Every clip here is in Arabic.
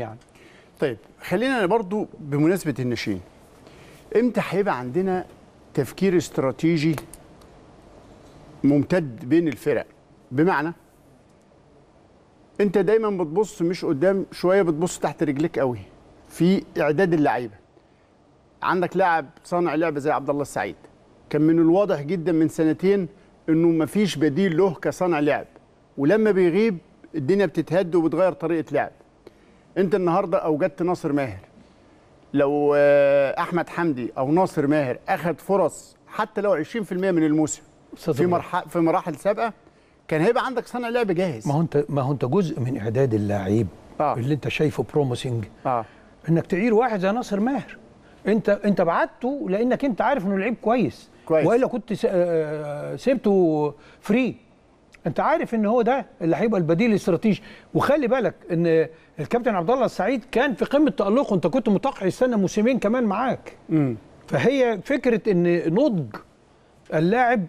يعني طيب خلينا برضو بمناسبه الناشئين امتى هيبقى عندنا تفكير استراتيجي ممتد بين الفرق بمعنى انت دايما بتبص مش قدام شويه بتبص تحت رجليك قوي في اعداد اللعيبه عندك لاعب صانع لعبه زي عبد الله السعيد كان من الواضح جدا من سنتين انه مفيش بديل له كصانع لعب ولما بيغيب الدنيا بتتهد وبتغير طريقه لعب انت النهارده اوجدت ناصر ماهر لو آه، احمد حمدي او ناصر ماهر اخذ فرص حتى لو 20% من الموسم في مراحل في مراحل سابقه كان هيبقى عندك صانع لعب جاهز ما هو انت ما هو انت جزء من اعداد اللاعب آه. اللي انت شايفه بروموسنج آه. انك تعير واحد زي ناصر ماهر انت انت بعته لانك انت عارف انه لعيب كويس كويس والا كنت آه، سبته فري انت عارف ان هو ده اللي هيبقى البديل الاستراتيجي وخلي بالك ان الكابتن عبد الله السعيد كان في قمه تالقه انت كنت متوقع يستنى موسمين كمان معاك مم. فهي فكره ان نضج اللاعب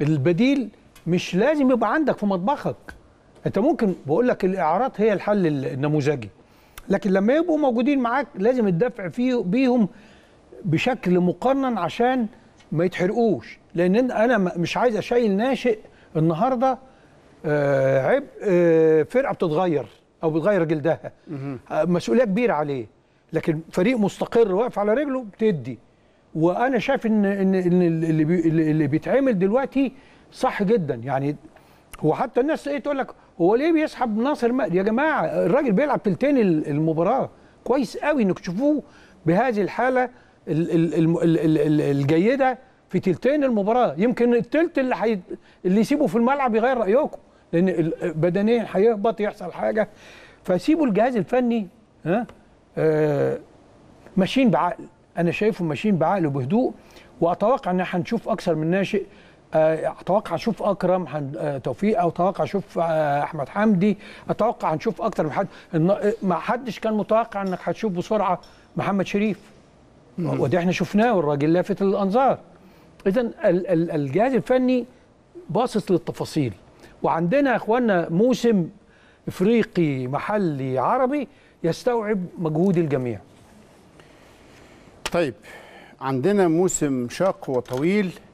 البديل مش لازم يبقى عندك في مطبخك انت ممكن بقول لك الاعارات هي الحل النموذجي لكن لما يبقوا موجودين معاك لازم الدفع فيه بيهم بشكل مقنن عشان ما يتحرقوش لان انا مش عايز اشيل ناشئ النهارده آه، عبء آه، فرقه بتتغير او بتغير جلدها آه، مسؤوليه كبيره عليه لكن فريق مستقر واقف على رجله بتدي وانا شايف ان ان ان اللي بي اللي بيتعمل دلوقتي صح جدا يعني هو حتى الناس ايه تقول لك هو ليه بيسحب ناصر مقدي يا جماعه الراجل بيلعب تلتين المباراه كويس قوي انك تشوفوه بهذه الحاله الجيده في تلتين المباراه يمكن التلت اللي حي... اللي يسيبه في الملعب يغير رايكم لان بدنيا هيهبط يحصل حاجه فسيبوا الجهاز الفني ها آه ماشيين بعقل انا شايفهم ماشيين بعقل وبهدوء واتوقع ان هنشوف اكثر من ناشئ آه، اتوقع اشوف اكرم آه، توفيق اتوقع اشوف آه، احمد حمدي اتوقع هنشوف اكتر من حد ما حدش كان متوقع انك هتشوف بسرعه محمد شريف وده احنا شفناه والراجل لافت للانظار اذا الجهاز الفني باصص للتفاصيل وعندنا يا اخوانا موسم افريقي محلي عربي يستوعب مجهود الجميع طيب عندنا موسم شاق وطويل